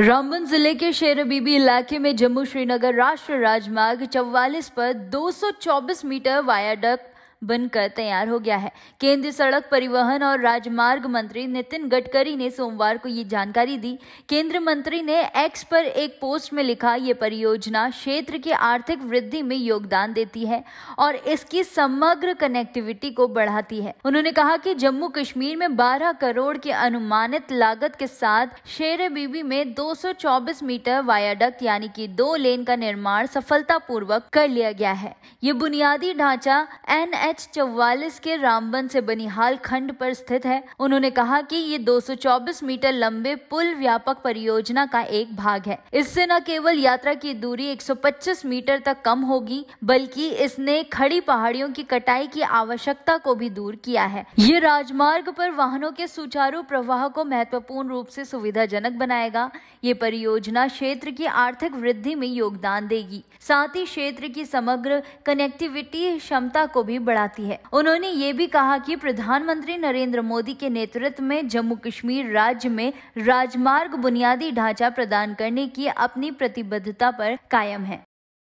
रामबन जिले के शेर बीबी इलाके में जम्मू श्रीनगर राष्ट्रीय राजमार्ग 44 पर 224 मीटर वायाडक्ट बनकर तैयार हो गया है केंद्रीय सड़क परिवहन और राजमार्ग मंत्री नितिन गडकरी ने सोमवार को ये जानकारी दी केंद्र मंत्री ने एक्स पर एक पोस्ट में लिखा ये परियोजना क्षेत्र की आर्थिक वृद्धि में योगदान देती है और इसकी समग्र कनेक्टिविटी को बढ़ाती है उन्होंने कहा कि जम्मू कश्मीर में 12 करोड़ की अनुमानित लागत के साथ शेर बीबी में 224 मीटर वायाडक्ट यानी कि दो लेन का निर्माण सफलतापूर्वक कर लिया गया है ये बुनियादी ढांचा एन एच चौवालीस के रामबन से बनिहाल खंड पर स्थित है उन्होंने कहा कि ये 224 मीटर लंबे पुल व्यापक परियोजना का एक भाग है इससे न केवल यात्रा की दूरी 125 मीटर तक कम होगी बल्कि इसने खड़ी पहाड़ियों की कटाई की आवश्यकता को भी दूर किया है ये राजमार्ग पर वाहनों के सुचारू प्रवाह को महत्वपूर्ण रूप से सुविधाजनक बनाएगा ये परियोजना क्षेत्र की आर्थिक वृद्धि में योगदान देगी साथ ही क्षेत्र की समग्र कनेक्टिविटी क्षमता को भी बढ़ा कराती है उन्होंने ये भी कहा कि प्रधानमंत्री नरेंद्र मोदी के नेतृत्व में जम्मू कश्मीर राज्य में राजमार्ग बुनियादी ढांचा प्रदान करने की अपनी प्रतिबद्धता पर कायम है